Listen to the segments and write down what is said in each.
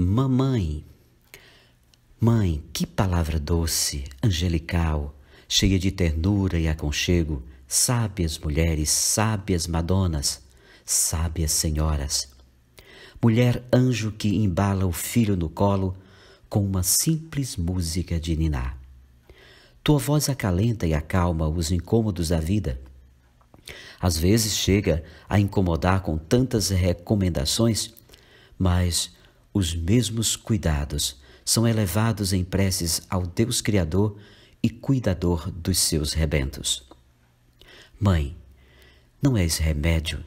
Mamãe. Mãe, que palavra doce, angelical, cheia de ternura e aconchego, sábias mulheres, sábias madonas, sábias senhoras. Mulher anjo que embala o filho no colo com uma simples música de niná. Tua voz acalenta e acalma os incômodos da vida. Às vezes chega a incomodar com tantas recomendações, mas os mesmos cuidados são elevados em preces ao Deus Criador e Cuidador dos seus rebentos. Mãe, não és remédio,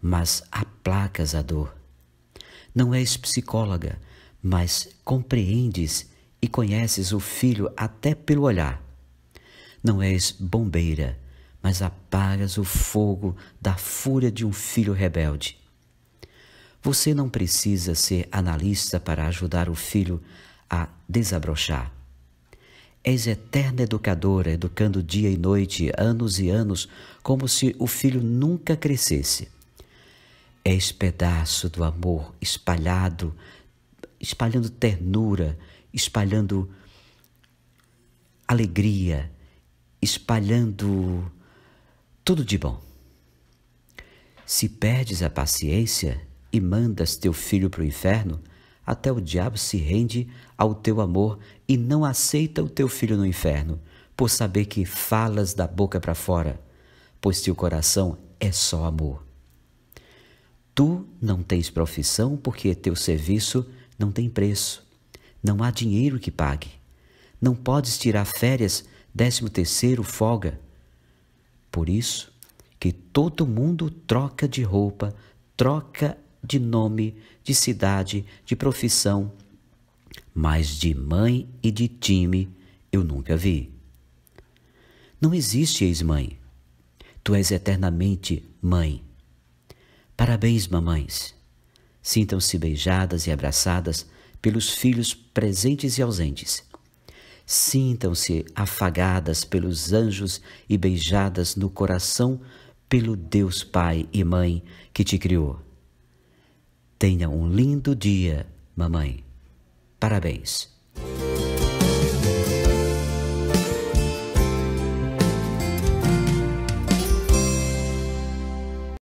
mas aplacas a dor. Não és psicóloga, mas compreendes e conheces o filho até pelo olhar. Não és bombeira, mas apagas o fogo da fúria de um filho rebelde. Você não precisa ser analista para ajudar o filho a desabrochar. És eterna educadora, educando dia e noite, anos e anos, como se o filho nunca crescesse. És pedaço do amor espalhado, espalhando ternura, espalhando alegria, espalhando tudo de bom. Se perdes a paciência, e mandas teu filho para o inferno, até o diabo se rende ao teu amor e não aceita o teu filho no inferno, por saber que falas da boca para fora, pois teu coração é só amor. Tu não tens profissão porque teu serviço não tem preço. Não há dinheiro que pague. Não podes tirar férias, décimo terceiro, folga. Por isso que todo mundo troca de roupa, troca de nome, de cidade, de profissão, mas de mãe e de time eu nunca vi. Não existe ex-mãe. Tu és eternamente mãe. Parabéns, mamães. Sintam-se beijadas e abraçadas pelos filhos presentes e ausentes. Sintam-se afagadas pelos anjos e beijadas no coração pelo Deus Pai e Mãe que te criou. Tenha um lindo dia, mamãe. Parabéns.